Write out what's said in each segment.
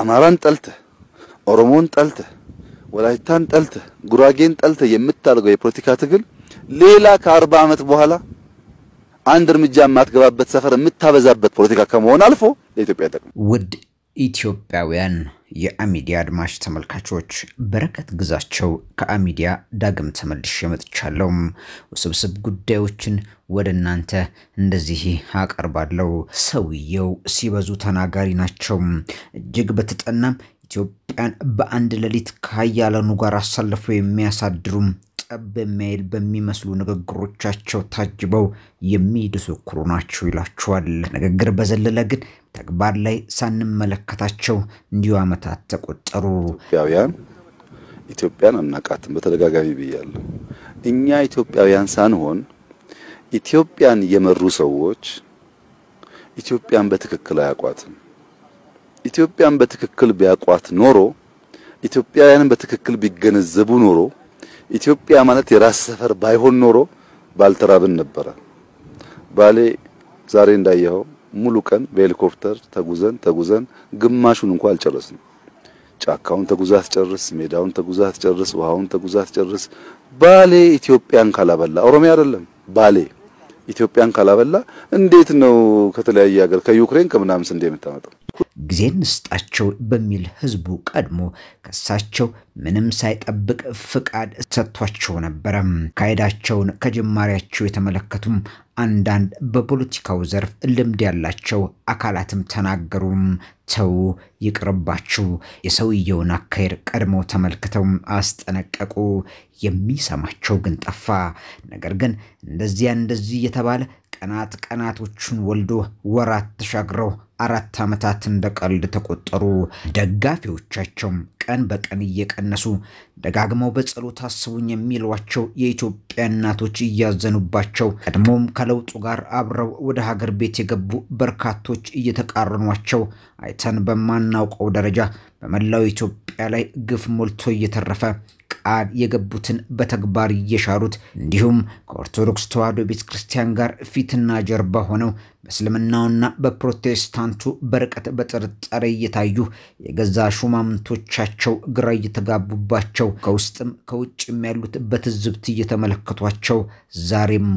አማራን ጠልተህ ኦሮሞን ጠልተህ ወላይታን ጠልተህ ጉራጌን ጠልተህ የምታደርገው የፖለቲካ ትግል ሌላ ከአርባ ዓመት በኋላ አንድ እርምጃ የማትገባበት ሰፈር የምታበዛበት ፖለቲካ ከመሆን አልፎ ለኢትዮጵያ ጠቅም ውድ ኢትዮጵያውያን የአሚዲያ አድማሽ ተመልካቾች በረከት ግዛቸው ከአሚዲያ ዳግም ተመልሼ መጥቻለሁ። ውስብስብ ጉዳዮችን ወደ እናንተ እንደዚህ አቀርባለሁ። ሰውየው ሲበዙ ተናጋሪ ናቸው። እጅግ በተጠናም ኢትዮጵያን በአንድ ሌሊት ከያለኑ ጋር አሳልፈው የሚያሳድሩም ጠብ የሚያይል በሚመስሉ ንግግሮቻቸው ታጅበው የሚደሰኩሩ ናቸው ይላችኋል። ንግግር በዘለለ ግን ተግባር ላይ ሳንመለከታቸው እንዲሁ ዓመታት ተቆጠሩ። ኢትዮጵያውያን ኢትዮጵያን አናቃትም፣ በተደጋጋሚ ብያለሁ። እኛ ኢትዮጵያውያን ሳንሆን ኢትዮጵያን የመሩ ሰዎች ኢትዮጵያን በትክክል አያቋትም። ኢትዮጵያን በትክክል ቢያቋት ኖሮ ኢትዮጵያውያንን በትክክል ቢገነዘቡ ኖሮ ኢትዮጵያ ማለት የራስ ሰፈር ባይሆን ኖሮ ባልተራብን ነበረ። ባሌ ዛሬ እንዳየኸው ሙሉ ቀን በሄሊኮፕተር ተጉዘን ተጉዘን ግማሹን እንኳን አልጨረስንም። ጫካውን ተጉዛት ጨርስ ሜዳውን ተጉዛት ጨርስ ውሃውን ተጉዛት ጨርስ ባሌ ኢትዮጵያን ካላበላ ኦሮሚያ አይደለም ባሌ ኢትዮጵያን ካላበላ እንዴት ነው ከተለያየ ሀገር ከዩክሬን ከምናምን ስንዴ የምታመጣው? ጊዜ እንስጣቸው በሚል ህዝቡ ቀድሞ ከሳቸው ምንም ሳይጠብቅ ፍቃድ ሰጥቷቸው ነበረ። ካሄዳቸውን ከጅማሬያቸው የተመለከቱም አንዳንድ በፖለቲካው ዘርፍ ልምድ ያላቸው አካላትም ተናገሩም። ተው ይቅርባችሁ፣ የሰውየውን አካሄድ ቀድሞ ተመልክተው አስጠነቀቁ። የሚሰማቸው ግን ጠፋ። ነገር ግን እንደዚያ እንደዚህ እየተባለ ቀናት ቀናቶቹን ወልዶ ወራት ተሻግረው አራት ዓመታት እንደ ቀልድ ተቆጠሩ። ደጋፊዎቻቸውም ቀን በቀን እየቀነሱ ደጋግመው በጸሎት አስቡኝ የሚሏቸው የኢትዮጵያ እናቶች እያዘኑባቸው፣ ቀድሞም ከለውጡ ጋር አብረው ወደ ሀገር ቤት የገቡ በርካቶች እየተቃረኗቸው አይተን በማናውቀው ደረጃ በመላው ኢትዮጵያ ላይ ግፍ ሞልቶ እየተረፈ ቃል የገቡትን በተግባር እየሻሩት እንዲሁም ከኦርቶዶክስ ተዋሕዶ ቤተ ክርስቲያን ጋር ፊትና ጀርባ ሆነው በእስልምናውና በፕሮቴስታንቱ በርቀት በጥርጣሬ እየታዩ የገዛ ሹማምንቶቻቸው ግራ እየተጋቡባቸው ከውስጥም ከውጭም ያሉት በትዝብት እየተመለከቷቸው ዛሬም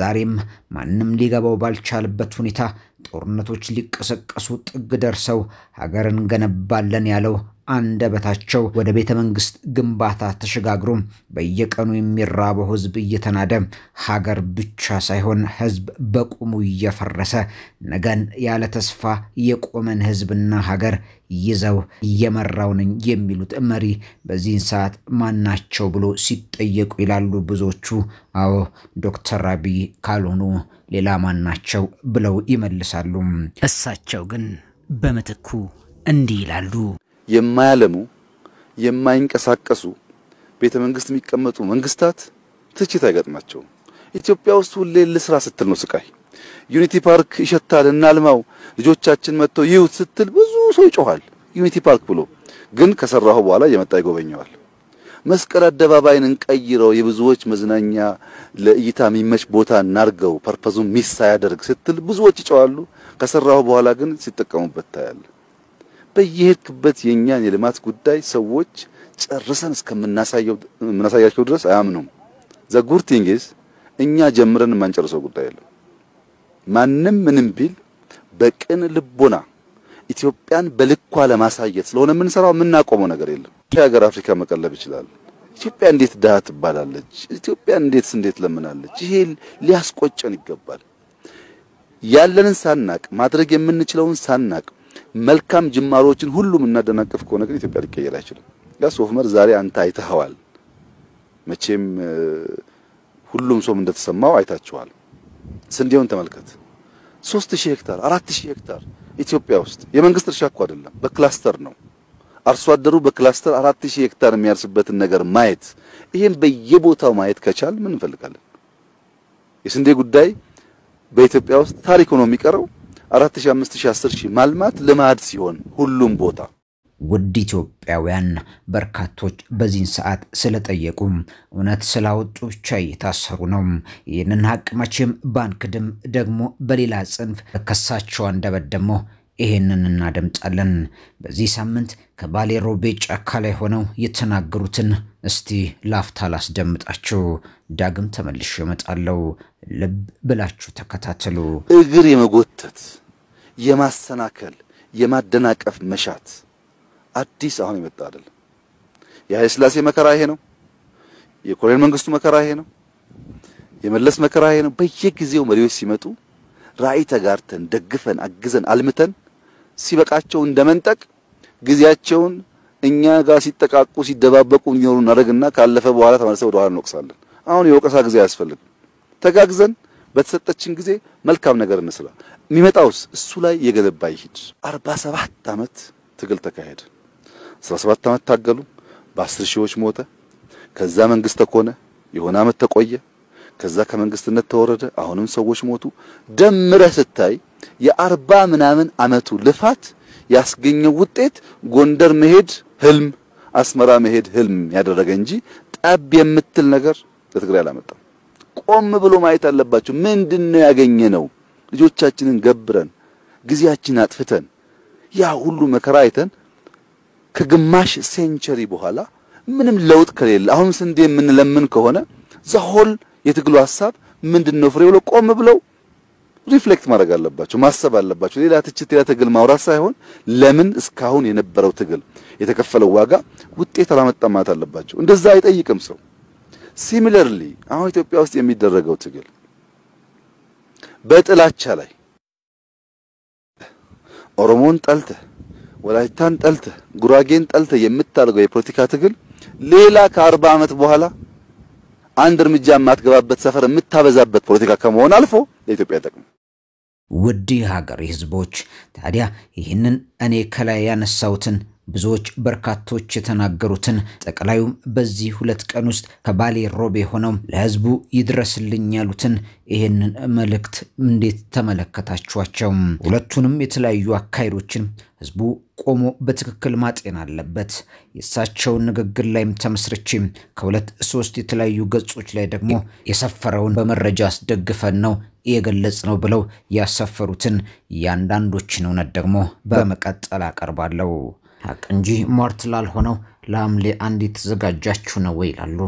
ዛሬም ማንም ሊገባው ባልቻለበት ሁኔታ ጦርነቶች ሊቀሰቀሱ ጥግ ደርሰው ሀገርን ገነባለን ያለው አንደበታቸው ወደ ቤተ መንግስት ግንባታ ተሸጋግሮ በየቀኑ የሚራበው ህዝብ እየተናደ ሀገር ብቻ ሳይሆን ህዝብ በቁሙ እየፈረሰ ነገን ያለ ተስፋ የቆመን ህዝብና ሀገር ይዘው እየመራው ነኝ የሚሉት መሪ በዚህን ሰዓት ማናቸው ብሎ ሲጠየቁ ይላሉ ብዙዎቹ። አዎ ዶክተር አብይ ካልሆኑ ሌላ ማናቸው ብለው ይመልሳሉ። እሳቸው ግን በምትኩ እንዲህ ይላሉ። የማያለሙ የማይንቀሳቀሱ ቤተ መንግስት የሚቀመጡ መንግስታት ትችት አይገጥማቸውም። ኢትዮጵያ ውስጥ ሁሌ ልስራ ስትል ነው ስቃይ። ዩኒቲ ፓርክ ይሸታል እናልማው፣ ልጆቻችን መጥተው ይዩት ስትል ብዙ ሰው ይጮኋል። ዩኒቲ ፓርክ ብሎ ግን ከሰራሁ በኋላ እየመጣ ይጎበኘዋል። መስቀል አደባባይን እንቀይረው፣ የብዙዎች መዝናኛ ለእይታ የሚመች ቦታ እናርገው፣ ፐርፐዙ ሚስ ሳያደርግ ስትል ብዙዎች ይጮዋሉ። ከሰራሁ በኋላ ግን ሲጠቀሙበት ታያለ። በየሄድክበት የእኛን የልማት ጉዳይ ሰዎች ጨርሰን እስከምናሳየው የምናሳያቸው ድረስ አያምኑም። ዘ ጉድ ቲንግ ኢዝ እኛ ጀምረን የማንጨርሰው ጉዳይ የለም። ማንም ምንም ቢል በቅን ልቦና ኢትዮጵያን በልኳ ለማሳየት ስለሆነ የምንሰራው የምናቆመው ነገር የለም። ሀገር አፍሪካ መቀለብ ይችላል። ኢትዮጵያ እንዴት ድሃ ትባላለች? ኢትዮጵያ እንዴት እንዴት ለምናለች? ይሄ ሊያስቆጨን ይገባል። ያለንን ሳናቅ ማድረግ የምንችለውን ሳናቅ መልካም ጅማሮችን ሁሉ የምናደናቅፍ ከሆነ ግን ኢትዮጵያ ሊቀየር አይችልም። ያስ ኦፍመር ዛሬ አንተ አይተኸዋል። መቼም ሁሉም ሰውም እንደተሰማው አይታችኋል። ስንዴውን ተመልከት። 3000 ሄክታር 4000 ሄክታር ኢትዮጵያ ውስጥ የመንግስት እርሻ እኮ አይደለም፣ በክላስተር ነው። አርሶ አደሩ በክላስተር 4000 ሄክታር የሚያርስበትን ነገር ማየት ይሄን በየቦታው ማየት ከቻል ምን እንፈልጋለን? የስንዴ ጉዳይ በኢትዮጵያ ውስጥ ታሪክ ሆኖ የሚቀረው አራት ሺህ አምስት ሺህ አስር ሺህ ማልማት ልማድ ሲሆን ሁሉም ቦታ ውድ ኢትዮጵያውያን በርካቶች በዚህን ሰዓት ስለጠየቁ እውነት ስላወጡ ብቻ እየታሰሩ ነው። ይህንን ሀቅ መቼም ባንክድም ደግሞ በሌላ ጽንፍ ከሳቸው አንደበት ደግሞ ይሄንን እናደምጣለን። በዚህ ሳምንት ከባሌ ሮቤ ጫካ ላይ ሆነው የተናገሩትን እስቲ ላፍታ ላስደምጣችሁ። ዳግም ተመልሼ እመጣለሁ። ልብ ብላችሁ ተከታተሉ። እግር የመጎተት የማሰናከል የማደናቀፍ መሻት አዲስ አሁን የመጣ አይደለም። የኃይለ ሥላሴ መከራ ይሄ ነው። የኮሎኔል መንግስቱ መከራ ይሄ ነው። የመለስ መከራ ይሄ ነው። በየጊዜው መሪዎች ሲመጡ ራዕይ ተጋርተን ደግፈን አግዘን አልምተን ሲበቃቸው እንደመንጠቅ ጊዜያቸውን እኛ ጋር ሲጠቃቁ ሲደባበቁ የሚኖሩ እናደርግና ካለፈ በኋላ ተመልሰው ወደ ኋላ እንወቅሳለን። አሁን የወቀሳ ጊዜ አያስፈልግም። ተጋግዘን በተሰጠችን ጊዜ መልካም ነገር እንስራ። የሚመጣውስ እሱ ላይ የገለባ ይሂድ። 47 ዓመት ትግል ተካሄደ። 17 ዓመት ታገሉ። በአስር ሺዎች ሞተ። ከዛ መንግስት ተኮነ። የሆነ ዓመት ተቆየ። ከዛ ከመንግስትነት ተወረደ። አሁንም ሰዎች ሞቱ። ደምረህ ስታይ የአርባ ምናምን ዓመቱ ልፋት ያስገኘው ውጤት ጎንደር መሄድ ህልም፣ አስመራ መሄድ ህልም ያደረገ እንጂ ጠብ የምትል ነገር ለትግራይ አላመጣም። ቆም ብሎ ማየት አለባቸው። ምንድን ነው ያገኘ ነው? ልጆቻችንን ገብረን ጊዜያችንን አጥፍተን ያ ሁሉ መከራ አይተን ከግማሽ ሴንቸሪ በኋላ ምንም ለውጥ ከሌለ አሁን ስንዴ የምንለምን ከሆነ ዘሆል የትግሉ ሀሳብ ምንድን ነው ፍሬው ቆም ብለው ሪፍሌክት ማድረግ አለባቸው፣ ማሰብ አለባቸው። ሌላ ትችት፣ ሌላ ትግል ማውራት ሳይሆን ለምን እስካሁን የነበረው ትግል የተከፈለው ዋጋ ውጤት አላመጣ ማለት አለባቸው። እንደዛ አይጠይቅም ሰው ሲሚለርሊ አሁን ኢትዮጵያ ውስጥ የሚደረገው ትግል በጥላቻ ላይ ኦሮሞን ጠልተ፣ ወላይታን ጠልተ ጉራጌን ጠልተ የምታደርገው የፖለቲካ ትግል ሌላ ከአርባ ዓመት በኋላ አንድ እርምጃ የማትገባበት ሰፈር የምታበዛበት ፖለቲካ ከመሆን አልፎ ለኢትዮጵያ ይጠቅማል። ውድ የሀገሬ ህዝቦች፣ ታዲያ ይህንን እኔ ከላይ ያነሳሁትን ብዙዎች በርካቶች የተናገሩትን ጠቅላዩም በዚህ ሁለት ቀን ውስጥ ከባሌ ሮቤ ሆነው ለህዝቡ ይድረስልኝ ያሉትን ይህንን መልእክት እንዴት ተመለከታችኋቸው? ሁለቱንም የተለያዩ አካሄዶችን ህዝቡ ቆሞ በትክክል ማጤን አለበት። የእሳቸውን ንግግር ላይም ተመስርቼ ከሁለት ሶስት የተለያዩ ገጾች ላይ ደግሞ የሰፈረውን በመረጃ አስደግፈን ነው የገለጽ ነው ብለው ያሰፈሩትን የአንዳንዶችን እውነት ደግሞ በመቀጠል አቀርባለሁ። ሀቅ እንጂ ሟርት ላልሆነው ለሐምሌ አንድ የተዘጋጃችሁ ነው ይላሉ።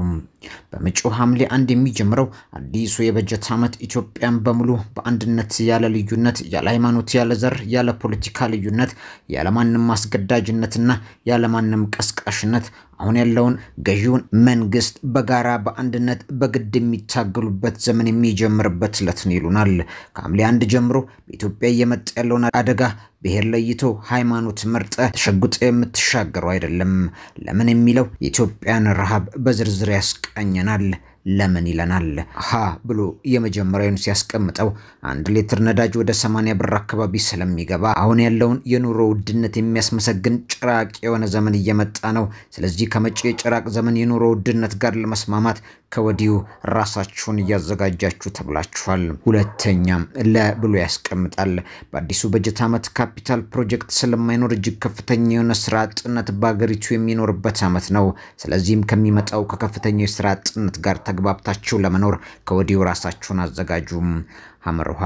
በመጪው ሐምሌ አንድ የሚጀምረው አዲሱ የበጀት ዓመት ኢትዮጵያን በሙሉ በአንድነት ያለ ልዩነት፣ ያለ ሃይማኖት፣ ያለ ዘር፣ ያለ ፖለቲካ ልዩነት፣ ያለማንም አስገዳጅነትና ያለማንም ቀስቃሽነት አሁን ያለውን ገዢውን መንግስት በጋራ በአንድነት በግድ የሚታገሉበት ዘመን የሚጀምርበት ዕለት ነው ይሉናል። ከሐምሌ አንድ ጀምሮ በኢትዮጵያ እየመጣ ያለውን አደጋ ብሔር ለይቶ ሃይማኖት መርጠ ተሸጉጠ የምትሻገረው አይደለም። ለምን የሚለው የኢትዮጵያን ረሃብ በዝርዝር ያስቃኘናል። ለምን ይለናል። ሀ ብሎ የመጀመሪያውን ሲያስቀምጠው አንድ ሊትር ነዳጅ ወደ 80 ብር አካባቢ ስለሚገባ አሁን ያለውን የኑሮ ውድነት የሚያስመሰግን ጭራቅ የሆነ ዘመን እየመጣ ነው። ስለዚህ ከመጪው የጭራቅ ዘመን የኑሮ ውድነት ጋር ለመስማማት ከወዲሁ ራሳችሁን እያዘጋጃችሁ ተብላችኋል። ሁለተኛም ለ ብሎ ያስቀምጣል። በአዲሱ በጀት ዓመት ካፒታል ፕሮጀክት ስለማይኖር እጅግ ከፍተኛ የሆነ ስራ አጥነት በአገሪቱ የሚኖርበት ዓመት ነው። ስለዚህም ከሚመጣው ከከፍተኛው የስራ አጥነት ጋር ተግባብታችሁ ለመኖር ከወዲሁ ራሳችሁን አዘጋጁም። አምርሃ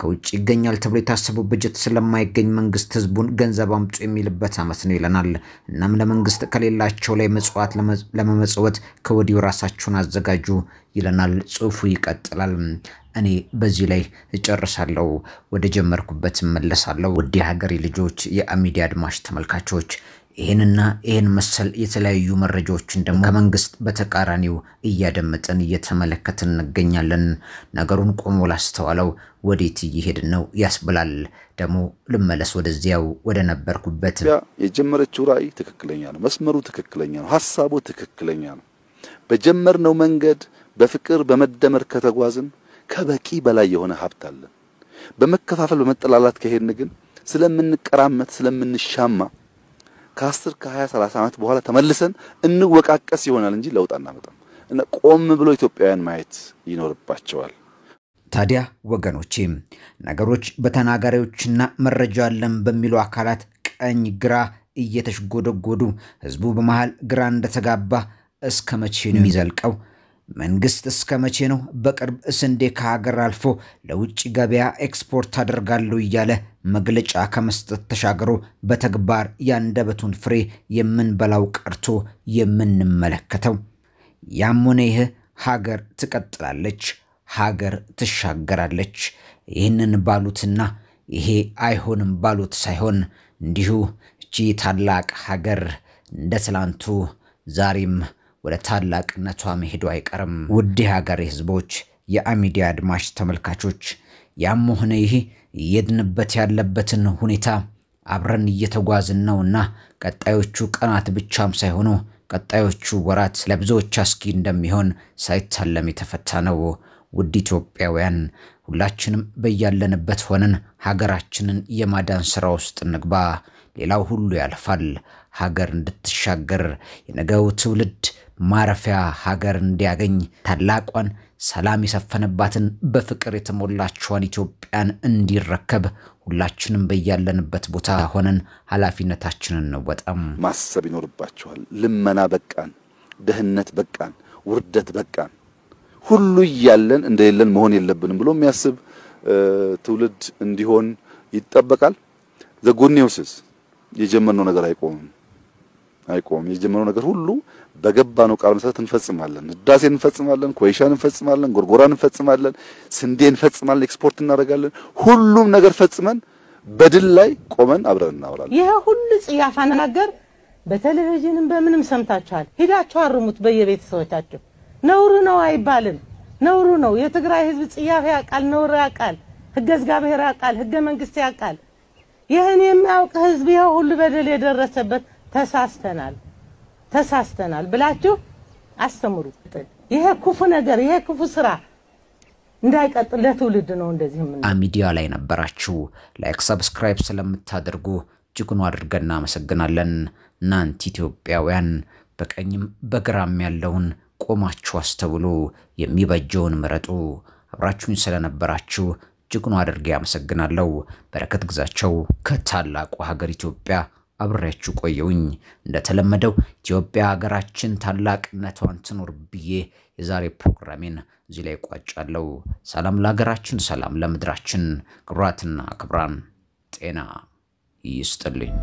ከውጭ ይገኛል ተብሎ የታሰበው በጀት ስለማይገኝ መንግስት ህዝቡን ገንዘብ አምጡ የሚልበት አመት ነው ይለናል። እናም ለመንግስት ከሌላቸው ላይ መጽዋት ለመመጽወት ከወዲሁ ራሳችሁን አዘጋጁ ይለናል። ጽሁፉ ይቀጥላል። እኔ በዚህ ላይ እጨርሳለሁ። ወደ ጀመርኩበት እመለሳለሁ። ውድ የሀገሬ ልጆች፣ የአሚዲ አድማሽ ተመልካቾች ይህንና ይህን መሰል የተለያዩ መረጃዎችን ደግሞ ከመንግስት በተቃራኒው እያደመጠን እየተመለከትን እንገኛለን። ነገሩን ቆሞ ላስተዋለው ወዴት እየሄድን ነው ያስብላል። ደግሞ ልመለስ ወደዚያው ወደ ነበርኩበት። የጀመረችው ራዕይ ትክክለኛ ነው፣ መስመሩ ትክክለኛ ነው፣ ሀሳቡ ትክክለኛ ነው። በጀመርነው መንገድ በፍቅር በመደመር ከተጓዝን ከበቂ በላይ የሆነ ሀብት አለን። በመከፋፈል በመጠላላት ከሄድን ግን ስለምንቀራመት ስለምንሻማ ከ10 ከ20 30 ዓመት በኋላ ተመልሰን እንወቃቀስ ይሆናል እንጂ ለውጥ አናመጣም። እና ቆም ብሎ ኢትዮጵያውያን ማየት ይኖርባቸዋል። ታዲያ ወገኖቼ ነገሮች በተናጋሪዎችና መረጃ አለን በሚሉ አካላት ቀኝ ግራ እየተሽጎደጎዱ ህዝቡ በመሃል ግራ እንደተጋባ እስከ መቼ ነው የሚዘልቀው? መንግስት እስከ መቼ ነው በቅርብ ስንዴ ከሀገር አልፎ ለውጭ ገበያ ኤክስፖርት አደርጋለሁ እያለ መግለጫ ከመስጠት ተሻግሮ በተግባር ያንደበቱን ፍሬ የምንበላው ቀርቶ የምንመለከተው። ያም ሆነ ይህ ሀገር ትቀጥላለች፣ ሀገር ትሻገራለች። ይህንን ባሉትና ይሄ አይሆንም ባሉት ሳይሆን እንዲሁ እቺ ታላቅ ሀገር እንደ ትላንቱ ዛሬም ወደ ታላቅነቷ መሄዱ አይቀርም። ውድ የሀገሬ ህዝቦች፣ የአሚዲያ አድማሽ ተመልካቾች ያም ሆነ ይህ እየድንበት ያለበትን ሁኔታ አብረን እየተጓዝን ነውና ቀጣዮቹ ቀናት ብቻም ሳይሆኑ ቀጣዮቹ ወራት ለብዙዎች አስጊ እንደሚሆን ሳይታለም የተፈታ ነው። ውድ ኢትዮጵያውያን ሁላችንም በያለንበት ሆነን ሀገራችንን የማዳን ሥራ ውስጥ እንግባ። ሌላው ሁሉ ያልፋል። ሀገር እንድትሻገር የነገው ትውልድ ማረፊያ ሀገር እንዲያገኝ ታላቋን ሰላም የሰፈነባትን በፍቅር የተሞላችዋን ኢትዮጵያን እንዲረከብ ሁላችንም በያለንበት ቦታ ሆነን ኃላፊነታችንን እንወጣም። ማሰብ ይኖርባችኋል። ልመና በቃን፣ ድህነት በቃን፣ ውርደት በቃን፣ ሁሉ እያለን እንደሌለን መሆን የለብንም ብሎ የሚያስብ ትውልድ እንዲሆን ይጠበቃል። ዘጎኔውስስ የጀመርነው ነገር አይቆምም። አይቆምም። የጀመረው ነገር ሁሉ በገባ ነው ቃል መሰረት እንፈጽማለን። ህዳሴ እንፈጽማለን፣ ኮይሻን እንፈጽማለን፣ ጎርጎራን እንፈጽማለን፣ ስንዴ እንፈጽማለን፣ ኤክስፖርት እናደርጋለን። ሁሉም ነገር ፈጽመን በድል ላይ ቆመን አብረን እናወራለን። ይሄ ሁሉ ጽያፋ ነገር በቴሌቪዥንም በምንም ሰምታችኋል። ሄዳችሁ አርሙት በየቤተሰቦቻችሁ። ነውሩ ነው አይባልም፣ ነውሩ ነው። የትግራይ ህዝብ ጽያፍ ያውቃል፣ ነውር ያውቃል፣ ህገ እግዚአብሔር ያውቃል፣ ህገ መንግስት ያውቃል። ይህን የሚያውቅ ህዝብ ይሄ ሁሉ በደል የደረሰበት ተሳስተናል ተሳስተናል ብላችሁ አስተምሩ። ይሄ ክፉ ነገር ይሄ ክፉ ስራ እንዳይቀጥል ለትውልድ ነው እንደዚህ ምን አሚዲያ ላይ ነበራችሁ። ላይክ፣ ሰብስክራይብ ስለምታደርጉ እጅጉን አድርገን እናመሰግናለን። እናንት ኢትዮጵያውያን በቀኝም በግራም ያለውን ቆማችሁ አስተውሉ፣ የሚበጀውን ምረጡ። አብራችሁኝ ስለነበራችሁ እጅጉን አድርጌ አመሰግናለሁ። በረከት ግዛቸው ከታላቁ ሀገር ኢትዮጵያ አብሬያችሁ ቆየውኝ። እንደተለመደው ኢትዮጵያ ሀገራችን ታላቅነቷን ትኖር ብዬ የዛሬ ፕሮግራሜን እዚህ ላይ ቋጫለው። ሰላም ለሀገራችን፣ ሰላም ለምድራችን። ክብራትና ክብራን ጤና ይስጥልኝ።